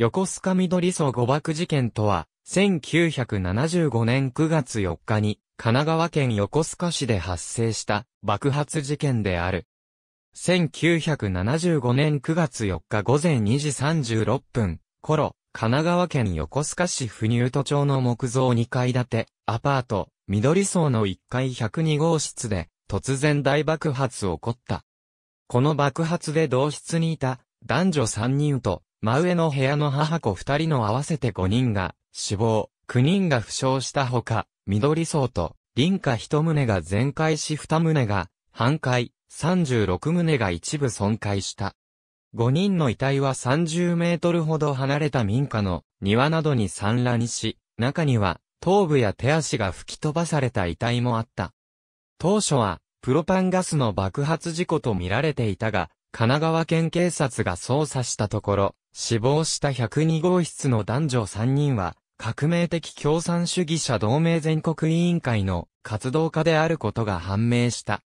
横須賀緑層誤爆事件とは、1975年9月4日に、神奈川県横須賀市で発生した爆発事件である。1975年9月4日午前2時36分頃、神奈川県横須賀市不入都町の木造2階建て、アパート、緑層の1階102号室で、突然大爆発起こった。この爆発で同室にいた男女3人と真上の部屋の母子二人の合わせて五人が死亡、九人が負傷したほか、緑層と林家一棟が全壊し二棟が半壊、三十六棟が一部損壊した。五人の遺体は30メートルほど離れた民家の庭などに散乱し、中には頭部や手足が吹き飛ばされた遺体もあった。当初はプロパンガスの爆発事故と見られていたが、神奈川県警察が捜査したところ、死亡した102号室の男女3人は、革命的共産主義者同盟全国委員会の活動家であることが判明した。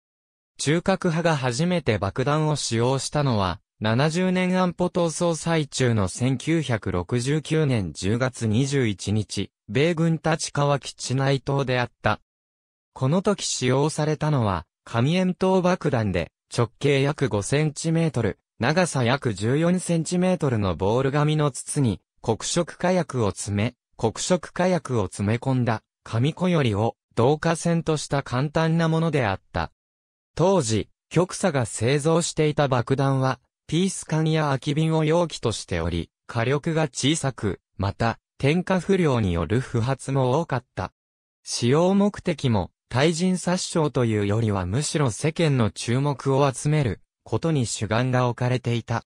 中核派が初めて爆弾を使用したのは、70年安保闘争最中の1969年10月21日、米軍立川基地内島であった。この時使用されたのは、紙円筒爆弾で、直径約5センチメートル、長さ約14センチメートルのボール紙の筒に、黒色火薬を詰め、黒色火薬を詰め込んだ、紙小よりを、導火線とした簡単なものであった。当時、極左が製造していた爆弾は、ピース缶や空き瓶を容器としており、火力が小さく、また、点火不良による不発も多かった。使用目的も、対人殺傷というよりはむしろ世間の注目を集める、ことに主眼が置かれていた。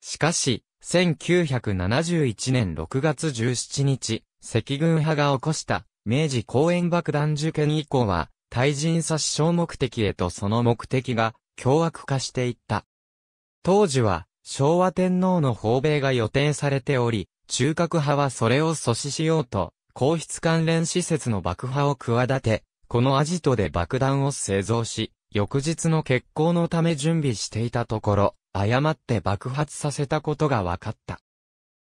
しかし、1971年6月17日、赤軍派が起こした明治公園爆弾受験以降は、対人殺傷目的へとその目的が凶悪化していった。当時は昭和天皇の訪米が予定されており、中核派はそれを阻止しようと、皇室関連施設の爆破を企て、このアジトで爆弾を製造し、翌日の結行のため準備していたところ、誤って爆発させたことが分かった。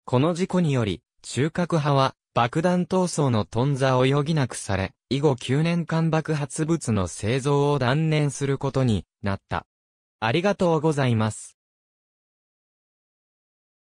この事故により、中核派は爆弾闘争の頓挫を余儀なくされ、以後9年間爆発物の製造を断念することになった。ありがとうございます。